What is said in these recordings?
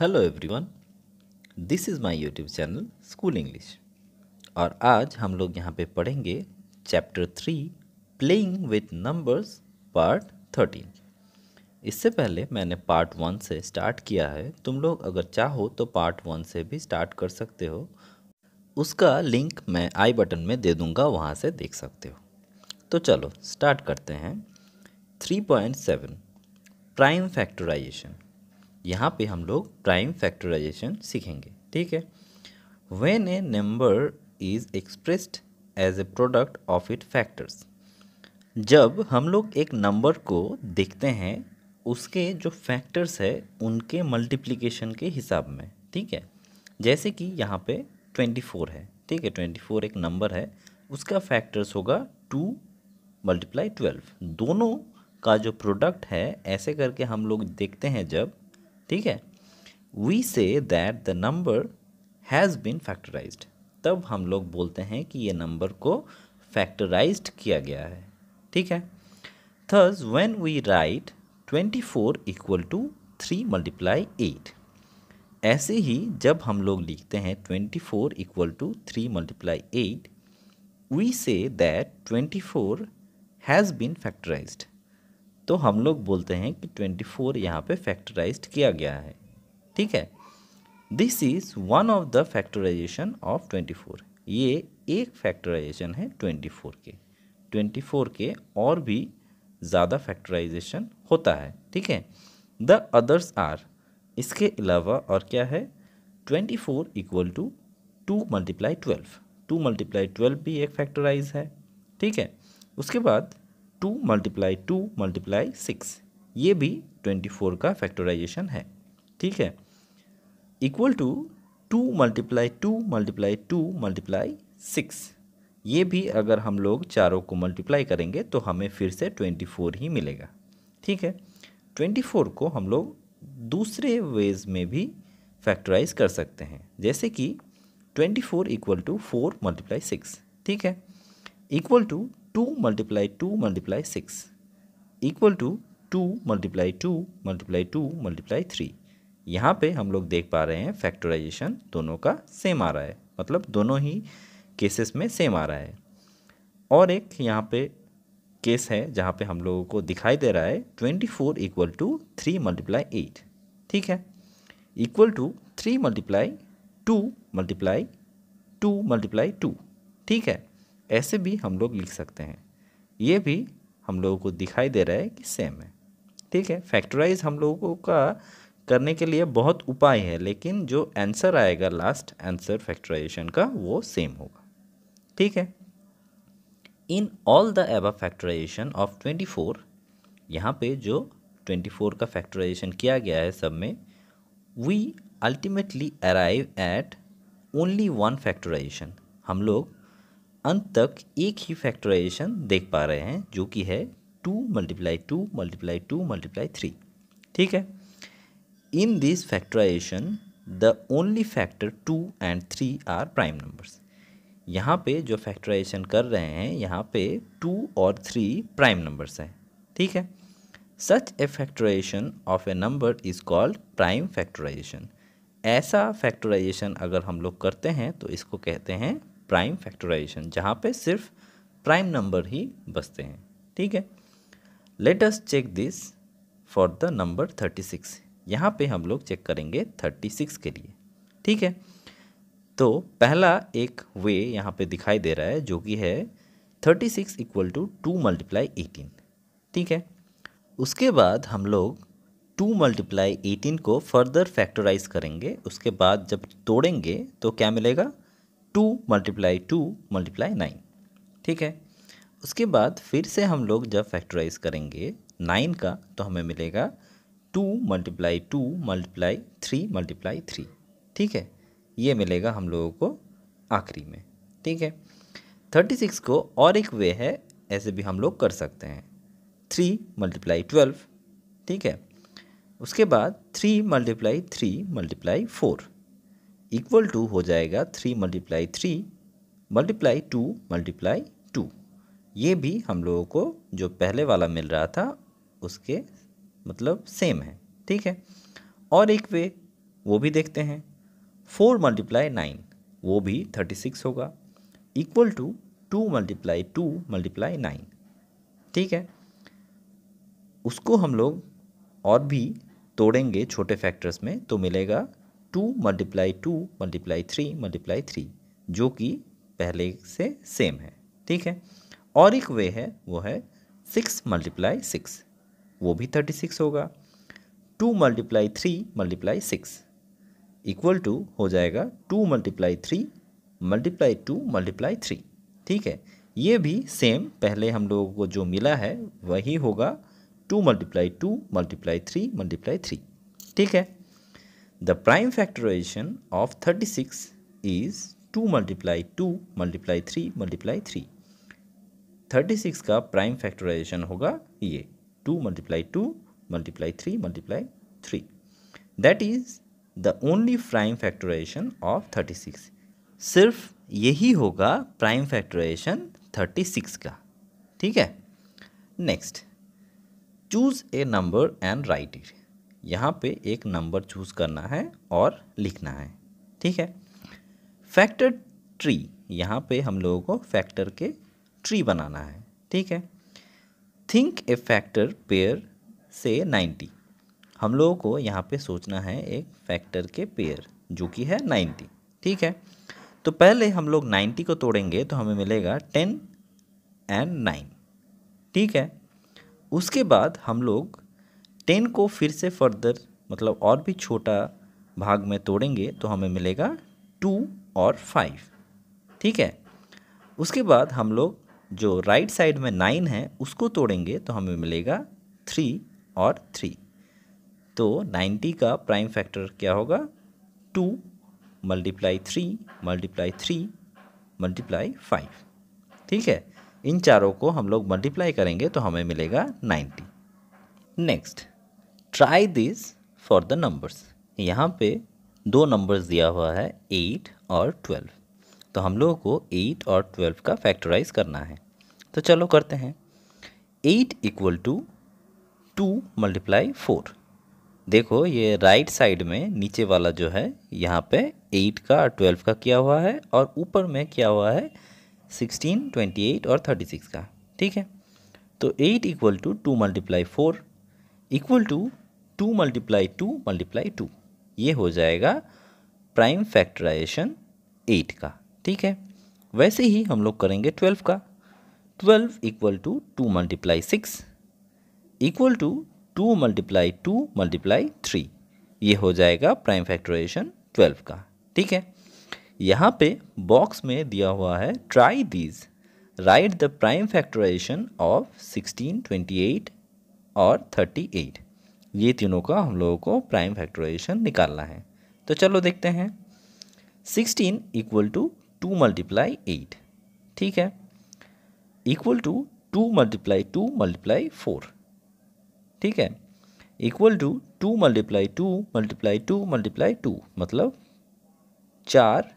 Hello everyone this is my YouTube channel school English और आज हम लोग यहाँ पे पढ़ेंगे chapter three playing with numbers part thirteen इससे पहले मैंने पार्ट वन से स्टार्ट किया है तुम लोग अगर चाहो तो पार्ट वन से भी स्टार्ट कर सकते हो उसका लिंक मैं आई बटन में दे दूँगा वहाँ से देख सकते हो तो चलो स्टार्ट करते हैं three point seven prime factorisation यहाँ पे हम लोग प्राइम फैक्टराइजेशन सीखेंगे ठीक है when a number is expressed as a product of it factors जब हम लोग एक नंबर को देखते हैं उसके जो फैक्टर्स है उनके मल्टीप्लीकेशन के हिसाब में ठीक है जैसे कि यहाँ पे ट्वेंटी फोर है ठीक है ट्वेंटी फोर एक नंबर है उसका फैक्टर्स होगा टू मल्टीप्लाई ट्वेल्व दोनों का जो प्रोडक्ट है ऐसे करके हम लोग देखते हैं जब ठीक है we say that the number has been factorise तब हम लोग बोलते हैं कि ये नंबर को फैक्टराइज किया गया है ठीक है thus when we write twenty four equal to three multiply eight ऐसे ही जब हम लोग लिखते हैं twenty four equal to three multiply eight we say that twenty four has been factorised तो हम लोग बोलते हैं कि ट्वेंटी फोर यहाँ पर फैक्टराइज किया गया है ठीक है this is one of the factorisation of twenty four ये एक फैक्टराइजेशन है ट्वेंटी फोर के ट्वेंटी फोर के और भी ज़्यादा फैक्टराइजेशन होता है ठीक है द अदर्स आर इसके अलावा और क्या है twenty four equal to two multiply twelve two multiply twelve भी एक फैक्टराइज है ठीक है उसके बाद two multiply two multiply six ये भी ट्वेंटी फोर का फैक्टराइजेशन है ठीक है equal to two multiply two multiply two multiply six ये भी अगर हम लोग चारों को मल्टीप्लाई करेंगे तो हमें फिर से ट्वेंटी फोर ही मिलेगा ठीक है ट्वेंटी फोर को हम लोग दूसरे वेज में भी फैक्टराइज कर सकते हैं जैसे कि twenty four equal to four multiply six ठीक है equal to two multiply two multiply six equal to two multiply two multiply two multiply three यहाँ पे हम लोग देख पा रहे हैं फैक्टराइजेशन दोनों का सेम आ रहा है मतलब दोनों ही केसेस में सेम आ रहा है और एक यहाँ पे केस है जहाँ पे हम लोगों को दिखाई दे रहा है twenty four equal to three multiply eight ठीक है equal to three multiply two multiply two multiply two ठीक है ऐसे भी हम लोग लिख सकते हैं ये भी हम लोगों को दिखाई दे रहा है कि सेम है ठीक है फैक्टराइज हम लोगों का करने के लिए बहुत उपाय है लेकिन जो आंसर आएगा लास्ट आंसर फैक्टराइजेशन का वो सेम होगा ठीक है in all the above factorisation of twenty four यहाँ पे जो ट्वेंटी फोर का फैक्टराइजेशन किया गया है सब में we ultimately arrive at only one factorisation हम लोग अंत तक एक ही फैक्टराइजेशन देख पा रहे हैं जो कि है two multiply two multiply two multiply three ठीक है in this factorisation the only factor two and three are prime numbers यहाँ पे जो फैक्टराइजेशन कर रहे हैं यहाँ पे टू और थ्री प्राइम नंबर्स हैं ठीक है such a factorization of a number is called prime factorization ऐसा फैक्टराइजेशन अगर हम लोग करते हैं तो इसको कहते हैं प्राइम फैक्टराइजेशन जहाँ पे सिर्फ प्राइम नंबर ही बचते हैं ठीक है let us check this for the number thirty six यहाँ पे हम लोग चेक करेंगे थर्टी सिक्स के लिए ठीक है तो पहला एक वे यहाँ पे दिखाई दे रहा है जो कि है thirty six equal to two multiply eighteen ठीक है उसके बाद हम लोग टू मल्टीप्लाई एटीन को फर्दर फैक्टराइज करेंगे उसके बाद जब तोड़ेंगे तो क्या मिलेगा two multiply two multiply nine ठीक है उसके बाद फिर से हम लोग जब फैक्टराइज करेंगे नाइन का तो हमें मिलेगा two multiply two multiply three multiply three ठीक है ये मिलेगा हम लोगों को आखिरी में ठीक है थर्टी सिक्स को और एक वे है ऐसे भी हम लोग कर सकते हैं थ्री मल्टीप्लाई ट्वेल्व ठीक है उसके बाद three multiply three multiply four equal to हो जाएगा three multiply three multiply two multiply two ये भी हम लोगों को जो पहले वाला मिल रहा था उसके मतलब सेम है ठीक है और एक वे वो भी देखते हैं फोर मल्टीप्लाई नाइन वो भी थर्टी सिक्स होगा equal to two multiply two multiply nine ठीक है उसको हम लोग और भी तोड़ेंगे छोटे फैक्टर्स में तो मिलेगा two multiply two multiply three multiply three जो कि पहले से सेम है ठीक है और एक वे है वो है सिक्स मल्टीप्लाई सिक्स वो भी थर्टी सिक्स होगा two multiply three multiply six equal to हो जाएगा two multiply three multiply two multiply three ठीक है ये भी सेम पहले हम लोगों को जो मिला है वही होगा two multiply two multiply three multiply three ठीक है The prime factorization of 36 is 2 multiply 2 multiply 3 multiply 3. 36 का प्राइम फैक्टराइजेशन होगा ये 2 multiply 2 multiply 3 multiply 3. That is the only prime factorization of 36. सिर्फ यही होगा प्राइम फैक्टराइजेशन 36 का ठीक है next choose a number and write it यहाँ पे एक नंबर चूज़ करना है और लिखना है ठीक है फैक्टर ट्री यहाँ पे हम लोगों को फैक्टर के ट्री बनाना है ठीक है थिंक ए फैक्टर पेयर से नाइन्टी हम लोगों को यहाँ पे सोचना है एक फैक्टर के पेयर जो कि है नाइन्टी ठीक है तो पहले हम लोग नाइन्टी को तोड़ेंगे तो हमें मिलेगा टेन एंड नाइन ठीक है उसके बाद हम लोग टेन को फिर से फर्दर मतलब और भी छोटा भाग में तोड़ेंगे तो हमें मिलेगा टू और फाइव ठीक है उसके बाद हम लोग जो राइट साइड में नाइन है उसको तोड़ेंगे तो हमें मिलेगा थ्री और थ्री तो नाइन्टी का प्राइम फैक्टर क्या होगा two multiply three multiply three multiply five ठीक है इन चारों को हम लोग मल्टीप्लाई करेंगे तो हमें मिलेगा ninety next try this for the numbers यहाँ पे दो नंबर्स दिया हुआ है एट और ट्वेल्व तो हम लोगों को एट और ट्वेल्व का फैक्टराइज करना है तो चलो करते हैं eight equal to two multiply four देखो ये राइट साइड में नीचे वाला जो है यहाँ पे एट का और ट्वेल्व का किया हुआ है और ऊपर में किया हुआ है सिक्सटीन ट्वेंटी एट और थर्टी सिक्स का ठीक है तो eight equal to two multiply four equal to two multiply two multiply two ये हो जाएगा प्राइम फैक्टराइजेशन एट का ठीक है वैसे ही हम लोग करेंगे ट्वेल्व का twelve equal to two multiply six equal to two multiply two multiply three ये हो जाएगा प्राइम फैक्टराइजेशन ट्वेल्व का ठीक है यहाँ पे बॉक्स में दिया हुआ है try these write the prime factorization of sixteen twenty eight और थर्टी एट ये तीनों का हम लोगों को प्राइम फैक्टराइजेशन निकालना है तो चलो देखते हैं sixteen equal to two multiply eight ठीक है equal to two multiply two multiply four ठीक है equal to two multiply two multiply two multiply two मतलब चार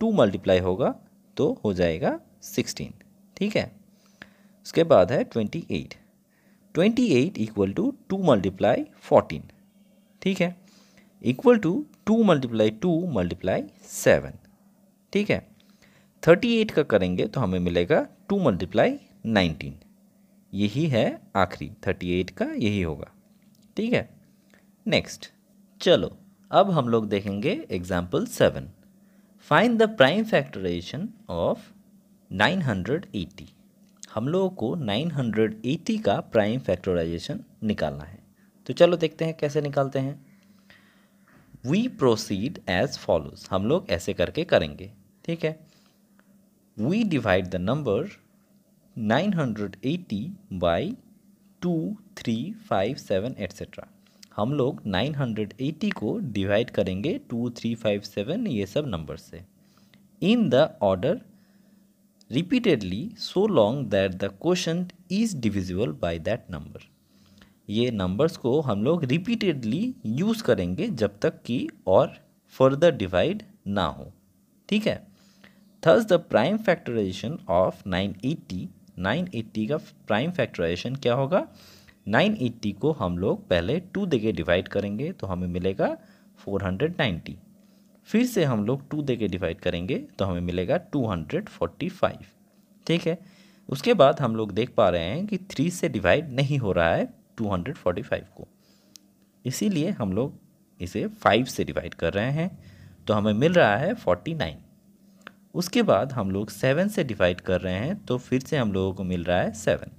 टू मल्टीप्लाई होगा तो हो जाएगा सिक्सटीन ठीक है उसके बाद है twenty eight twenty eight equal to two multiply fourteen ठीक है equal to two multiply two multiply seven ठीक है थर्टी एट का करेंगे तो हमें मिलेगा टू मल्टीप्लाई नाइनटीन यही है आखिरी थर्टी एट का यही होगा ठीक है नेक्स्ट चलो अब हम लोग देखेंगे example seven find the prime factorization of nine hundred eighty हम लोगों को 980 का प्राइम फैक्टराइजेशन निकालना है तो चलो देखते हैं कैसे निकालते हैं वी प्रोसीड एज फॉलोज हम लोग ऐसे करके करेंगे ठीक है we divide the number 980 by two three five seven etcetera हम लोग 980 को डिवाइड करेंगे टू थ्री फाइव सेवन ये सब नंबर से in the order repeatedly so long that the quotient is divisible by that number. ये numbers को हम लोग repeatedly use करेंगे जब तक कि और further divide ना हो ठीक है thus the prime factorization of 980 980 का prime factorization क्या होगा 980 को हम लोग पहले टू देके divide करेंगे तो हमें मिलेगा 490 फिर से हम लोग टू दे के डिवाइड करेंगे तो हमें मिलेगा टू हंड्रेड फोर्टी फाइव ठीक है उसके बाद हम लोग देख पा रहे हैं कि थ्री से डिवाइड नहीं हो रहा है टू हंड्रेड फोर्टी फाइव को इसीलिए हम लोग इसे फाइव से डिवाइड कर रहे हैं तो हमें मिल रहा है फोर्टी नाइन उसके बाद हम लोग सेवन से डिवाइड कर रहे हैं तो फिर से हम लोगों को मिल रहा है सेवन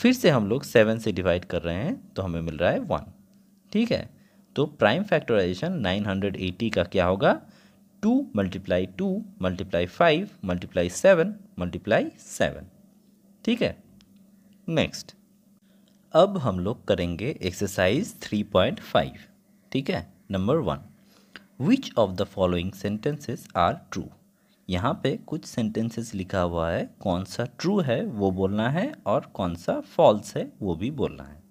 फिर से हम लोग सेवन से डिवाइड कर रहे हैं तो हमें मिल रहा है वन ठीक है तो प्राइम फैक्टराइजेशन 980 का क्या होगा two multiply two multiply five multiply seven multiply seven ठीक है नेक्स्ट अब हम लोग करेंगे एक्सरसाइज थ्री पॉइंट फाइव ठीक है number one which of the following sentences are true यहाँ पे कुछ सेंटेंसेस लिखा हुआ है कौन सा ट्रू है वो बोलना है और कौन सा फॉल्स है वो भी बोलना है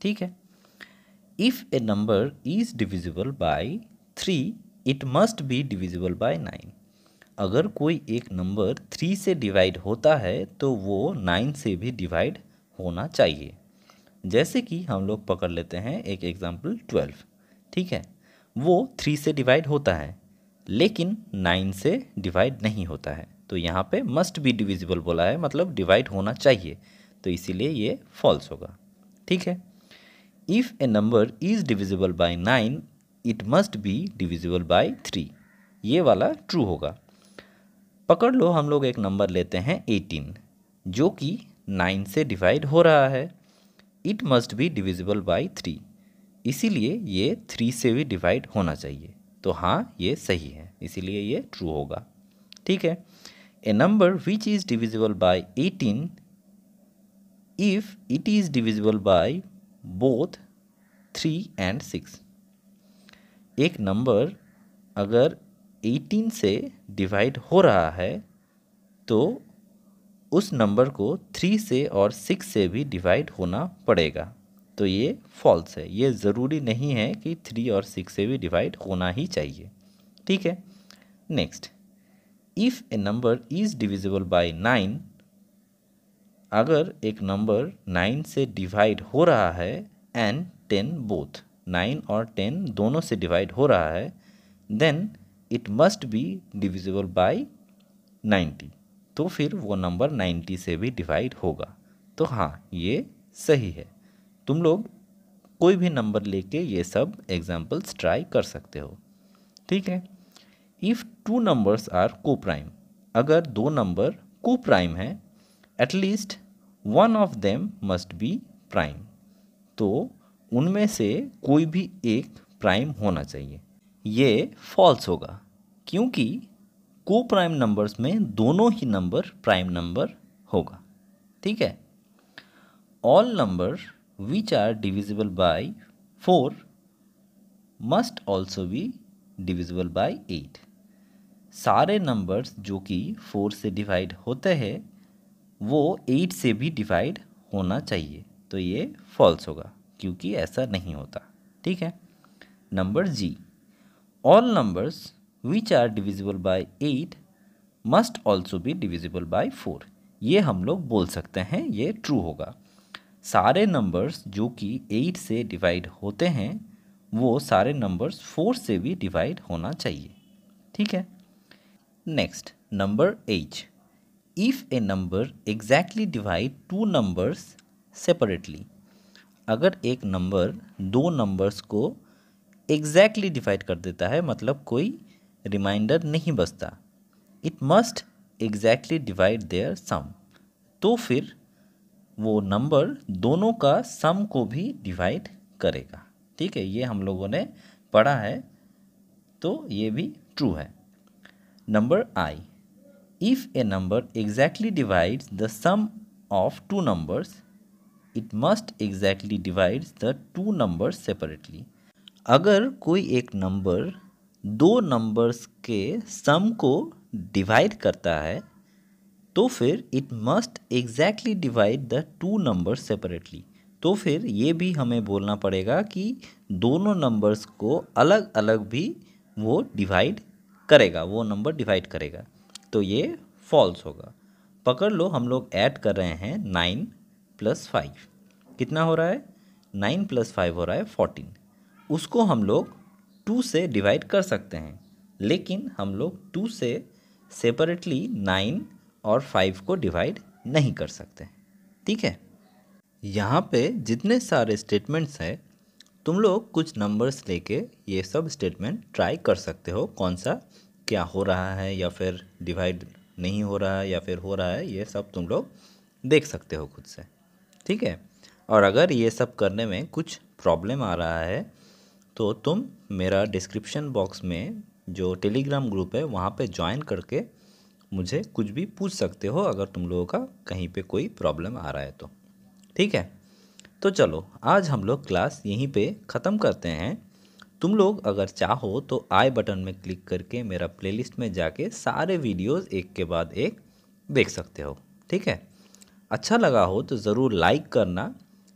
ठीक है if a number is divisible by 3 it must be divisible by 9 अगर कोई एक नंबर थ्री से डिवाइड होता है तो वो नाइन से भी डिवाइड होना चाहिए जैसे कि हम लोग पकड़ लेते हैं एक एग्जाम्पल ट्वेल्व ठीक है वो थ्री से डिवाइड होता है लेकिन नाइन से डिवाइड नहीं होता है तो यहाँ पे मस्ट बी डिविजिबल बोला है मतलब डिवाइड होना चाहिए तो इसीलिए ये फॉल्स होगा ठीक है if a number is divisible by nine it must be divisible by three ये वाला ट्रू होगा पकड़ लो हम लोग एक नंबर लेते हैं एटीन जो कि नाइन से डिवाइड हो रहा है it must be divisible by three इसीलिए ये थ्री से भी डिवाइड होना चाहिए तो हाँ ये सही है इसीलिए ये ट्रू होगा ठीक है a number which is divisible by eighteen if it is divisible by both three and six एक नंबर अगर एटीन से डिवाइड हो रहा है तो उस नंबर को थ्री से और सिक्स से भी डिवाइड होना पड़ेगा तो ये फॉल्स है ये ज़रूरी नहीं है कि थ्री और सिक्स से भी डिवाइड होना ही चाहिए ठीक है next if a number is divisible by nine अगर एक नंबर नाइन से डिवाइड हो रहा है एंड टेन बोथ नाइन और टेन दोनों से डिवाइड हो रहा है then it must be divisible by ninety तो फिर वो नंबर नाइन्टी से भी डिवाइड होगा तो हाँ ये सही है तुम लोग कोई भी नंबर लेके ये सब एग्जाम्पल्स ट्राई कर सकते हो ठीक है if two numbers are coprime अगर दो नंबर को प्राइम है at least one of them must be prime तो उनमें से कोई भी एक प्राइम होना चाहिए ये फॉल्स होगा क्योंकि को प्राइम नंबर्स में दोनों ही नंबर प्राइम नंबर होगा ठीक है all number which are divisible by four must also be divisible by eight सारे नंबर्स जो कि फोर से डिवाइड होते हैं वो एट से भी डिवाइड होना चाहिए तो ये फॉल्स होगा क्योंकि ऐसा नहीं होता ठीक है number G all numbers which are divisible by eight must also भी डिविजिबल बाय फोर ये हम लोग बोल सकते हैं ये ट्रू होगा सारे नंबर्स जो कि एट से डिवाइड होते हैं वो सारे नंबर्स फोर से भी डिवाइड होना चाहिए ठीक है next number H if a number exactly divide two numbers separately अगर एक नंबर दो नंबर्स को एग्जैक्टली exactly डिवाइड कर देता है मतलब कोई रिमाइंडर नहीं बचता it must exactly divide their sum तो फिर वो नंबर दोनों का सम को भी डिवाइड करेगा ठीक है ये हम लोगों ने पढ़ा है तो ये भी ट्रू है number I if a number exactly divides the sum of two numbers, it must exactly divides the two numbers separately. अगर कोई एक नंबर दो नंबर्स के सम को डिवाइड करता है तो फिर it must exactly divide the two numbers separately तो फिर ये भी हमें बोलना पड़ेगा कि दोनों नंबर्स को अलग अलग भी वो डिवाइड करेगा वो नंबर डिवाइड करेगा तो ये फॉल्स होगा पकड़ लो हम लोग ऐड कर रहे हैं नाइन प्लस फाइव कितना हो रहा है नाइन प्लस फाइव हो रहा है फोर्टीन उसको हम लोग टू से डिवाइड कर सकते हैं लेकिन हम लोग टू से सेपरेटली नाइन और फाइव को डिवाइड नहीं कर सकते ठीक है यहाँ पे जितने सारे स्टेटमेंट्स हैं तुम लोग कुछ नंबर्स लेके ये सब स्टेटमेंट ट्राई कर सकते हो कौन सा क्या हो रहा है या फिर डिवाइड नहीं हो रहा है या फिर हो रहा है ये सब तुम लोग देख सकते हो खुद से ठीक है और अगर ये सब करने में कुछ प्रॉब्लम आ रहा है तो तुम मेरा डिस्क्रिप्शन बॉक्स में जो टेलीग्राम ग्रुप है वहाँ पे ज्वाइन करके मुझे कुछ भी पूछ सकते हो अगर तुम लोगों का कहीं पे कोई प्रॉब्लम आ रहा है तो ठीक है तो चलो आज हम लोग क्लास यहीं पे ख़त्म करते हैं तुम लोग अगर चाहो तो आई बटन में क्लिक करके मेरा प्लेलिस्ट में जाके सारे वीडियोस एक के बाद एक देख सकते हो ठीक है अच्छा लगा हो तो ज़रूर लाइक करना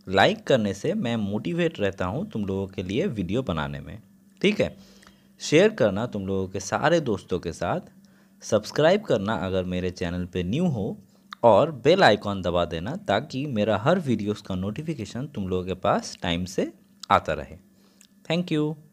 लाइक करने से मैं मोटिवेट रहता हूँ तुम लोगों के लिए वीडियो बनाने में ठीक है शेयर करना तुम लोगों के सारे दोस्तों के साथ सब्सक्राइब करना अगर मेरे चैनल पे न्यू हो और बेल आइकॉन दबा देना ताकि मेरा हर वीडियोस का नोटिफिकेशन तुम लोगों के पास टाइम से आता रहे थैंक यू